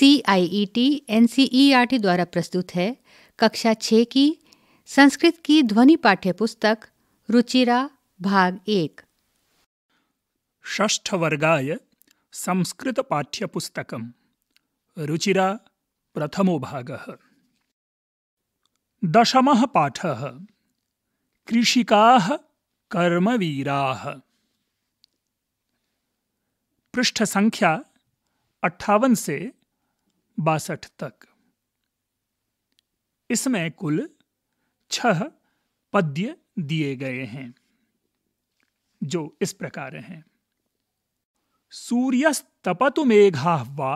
C I E T N C E R T द्वारा प्रस्तुत है कक्षा छः की संस्कृत की ध्वनि पाठ्य पुस्तक रुचिरा भाग एक ष्ठ वर्गाय संस्कृत पाठ्य पुस्तक रुचिरा प्रथमो भाग दशम पाठ कृषिका कर्मवीरा पृष्ठ संख्या अट्ठावन से बासठ तक इसमें कुल छह पद्य दिए गए हैं जो इस प्रकार हैं सूर्यस्तपतु मेघा वा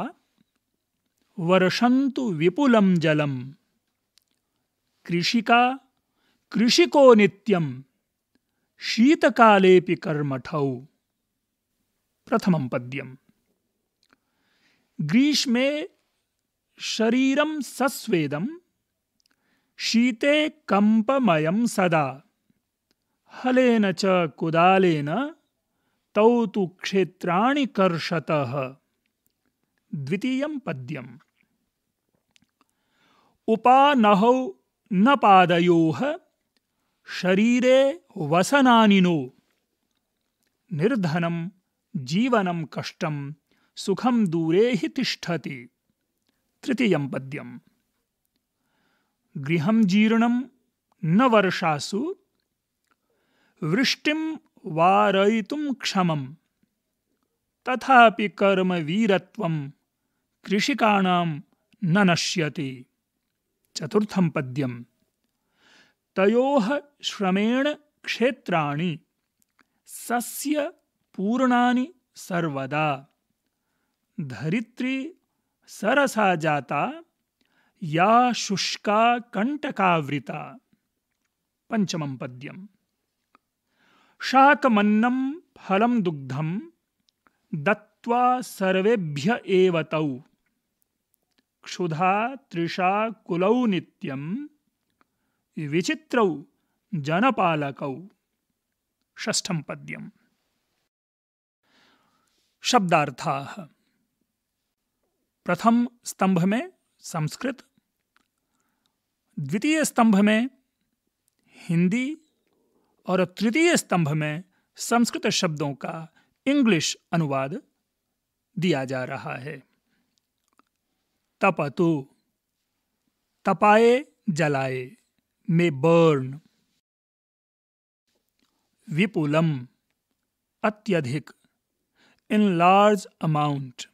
वर्षंतु विपुलम जलम कृषिका कृषिको नित्यम शीतकालेपि कर्मठौ प्रथम पद्यम ग्रीष्मे शरीरम सस्वेदम शीते कंपमयम सदा हलेन च कुदालेन तौ तो क्षेत्राणि कर्षतः द्वितीयं पद्यम् उपानहौ न पादयोः शरीरे वसनानिनो निर्धनं जीवनं कष्टं सुखं दूरे हि तिष्ठति तृतीयं पद्यम् गृहं जीर्णं न वर्षासु वृष्टिं वारयितुं क्षमं तथापि कर्मवीरत्वं कृषिकाणां न नश्यति चतुर्थं पद्यं तयोः श्रमेण क्षेत्राणि सस्यपूर्णानि सर्वदा धरित्री सरसा जाता या शुष्का कंटकावृता पंचमं पद्यम शाकमन्नम फलम दुग्धम दत्वा सर्वेभ्य एव तौ क्षुधा तृषा कुलौ नित्यम विचित्रौ जनपालकौ षष्ठम पद्यम शब्दार्थाः प्रथम स्तंभ में संस्कृत द्वितीय स्तंभ में हिंदी और तृतीय स्तंभ में संस्कृत शब्दों का इंग्लिश अनुवाद दिया जा रहा है तपतु तपाए जलाए में बर्न विपुलम अत्यधिक इन लार्ज अमाउंट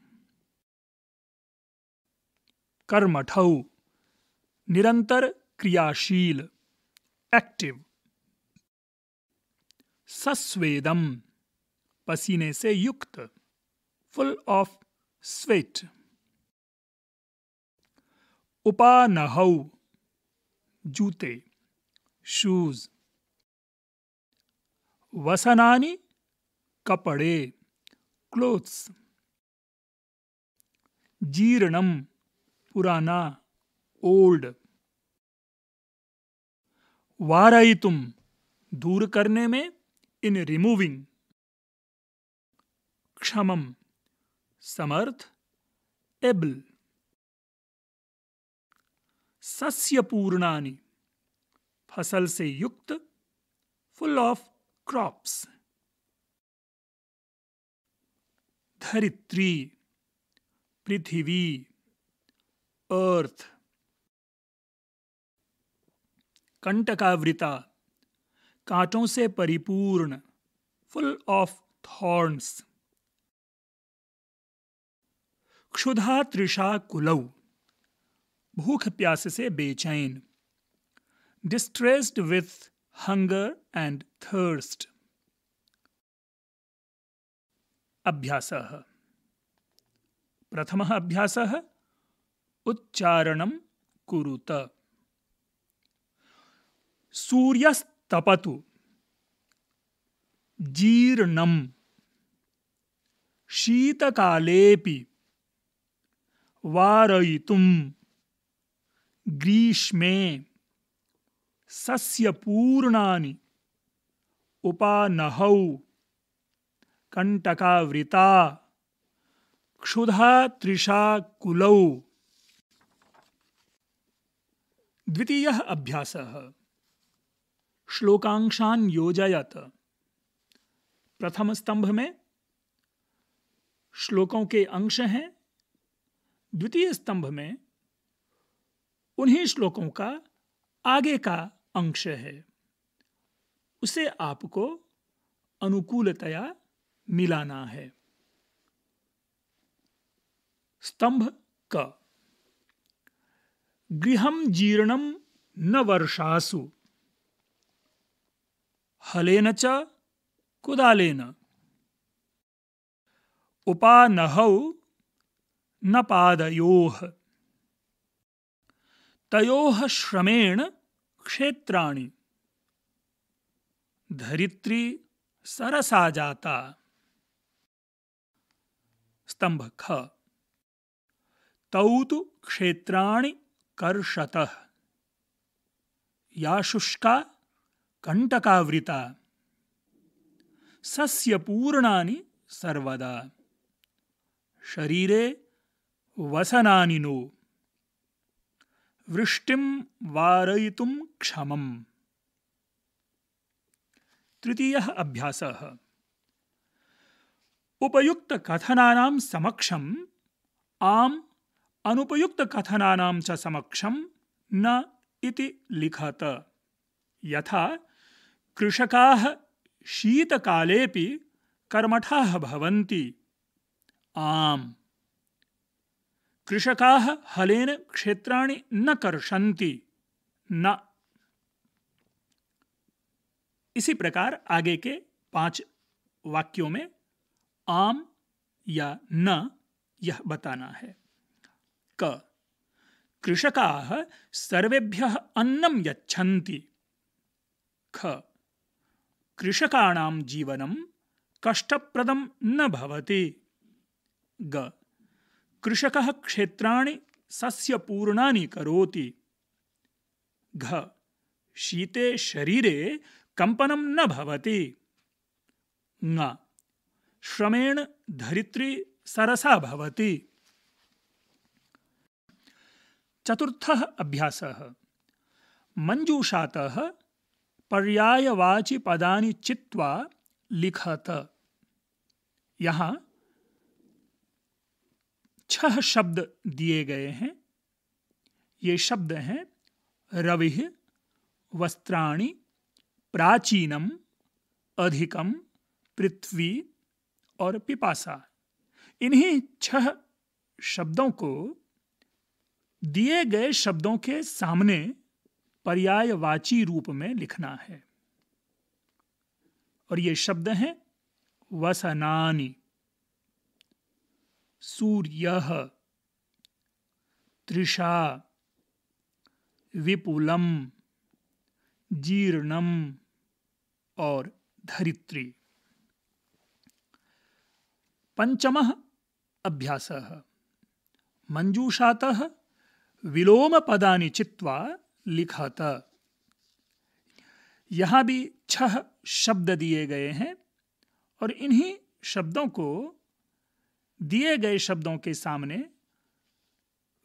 कर्मठौ निरंतर क्रियाशील एक्टिव सस्वेदम पसीने से युक्त फुल ऑफ स्वेट उपानहौ जूते शूज वसना कपड़े क्लोथ्स जीर्णम पुराना ओल्ड वाराई तुम दूर करने में इन रिमूविंग क्षमम समर्थ एबल सस्य पूर्णानी फसल से युक्त फुल ऑफ क्रॉप्स धरित्री पृथ्वी अर्थ कंटकावृता कांटों से परिपूर्ण फुल ऑफ थॉर्न्स क्षुधा तृषा कुलौ भूख प्यास से बेचैन distressed with hunger and thirst अभ्यास प्रथम अभ्यास उच्चारण कुरुत सूर्यस्तपतु जीर्णम शीतकाले वारयितुं ग्रीष्मे सस्यपूर्णानि उपानहौ कण्टकावृता कुलौ द्वितीयः अभ्यासः श्लोकांशान् योजयत प्रथम स्तंभ में श्लोकों के अंश हैं द्वितीय स्तंभ में उन्हीं श्लोकों का आगे का अंश है उसे आपको अनुकूलतया मिलाना है स्तंभ का गृहम जीर्णम न वर्षासु हलेन च कुदालेन उपानहौ न पादयोः तयोः श्रमेण क्षेत्राणि धरित्री सरसा जाता स्तंभ ख तौ तो क्षेत्राणि कर्षत या शुष्का कंटकावृता सस्य पूर्णानि सर्वदा शरीरे वसनानि नो वृष्टिम वारयितुम क्षमम तृतीय अभ्यास उपयुक्त कथनानां समक्षम आम अनुपयुक्तकथनानां च समक्षं न इति लिखत यथा कृषकाः शीतकालेऽपि कर्मठाः भवन्ति आम् कृषकाः हलेन क्षेत्राणि न कर्षन्ति न इसी प्रकार आगे के पांच वाक्यों में आम या न यह बताना है क कृषकाः सर्वेभ्यः अन्नं यच्छन्ति ख कृषकाणां जीवनं कष्टप्रदं न भवति ग कृषकः क्षेत्राणि सस्यपूर्णानि करोति घ शीते शरीरे कंपनं न भवति ङ श्रमेण धरित्री सरसा भवति चतुर्थः अभ्यासः मञ्जूषातः पर्यायवाचिपदानि चित्वा लिखत यहाँ छह शब्द दिए गए हैं ये शब्द हैं रवि वस्त्राणि प्राचीनम अधिकम पृथ्वी और पिपासा इन्हीं छह शब्दों को दिए गए शब्दों के सामने पर्यायवाची रूप में लिखना है और ये शब्द हैं वसनानी सूर्य त्रिषा विपुलम जीर्णम और धरित्री पंचम अभ्यास मंजूषात विलोम पदानि चित्वा लिखत यहाँ भी छह शब्द दिए गए हैं और इन्हीं शब्दों को दिए गए शब्दों के सामने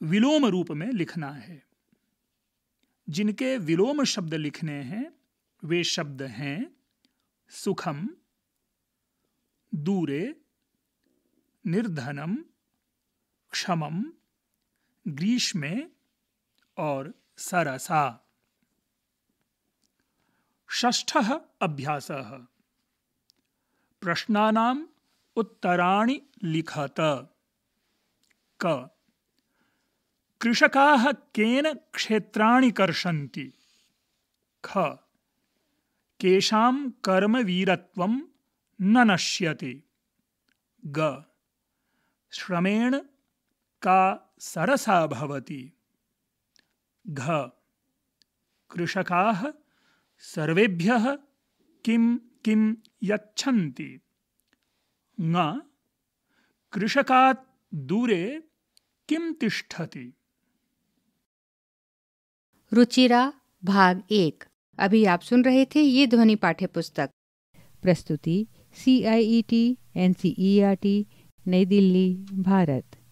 विलोम रूप में लिखना है जिनके विलोम शब्द लिखने हैं वे शब्द हैं सुखम दूरे निर्धनम क्षमम ग्रीष्मे और सरसा षष्ठः अभ्यासः प्रश्नानाम् उत्तराणि लिखत क कृषकाः केन क्षेत्राणि कर्षन्ति ख केषां कर्मवीरत्वं न नश्यति ग श्रमेण का सरसा भवति घ कृषकाः सर्वेभ्यः किं किं यच्छन्ति ङ कृषकात् दूरे किं तिष्ठति रुचिरा भाग एक अभी आप सुन रहे थे ये ध्वनि पाठ्य पुस्तक प्रस्तुति C I E T N C E R T New Delhi Bharat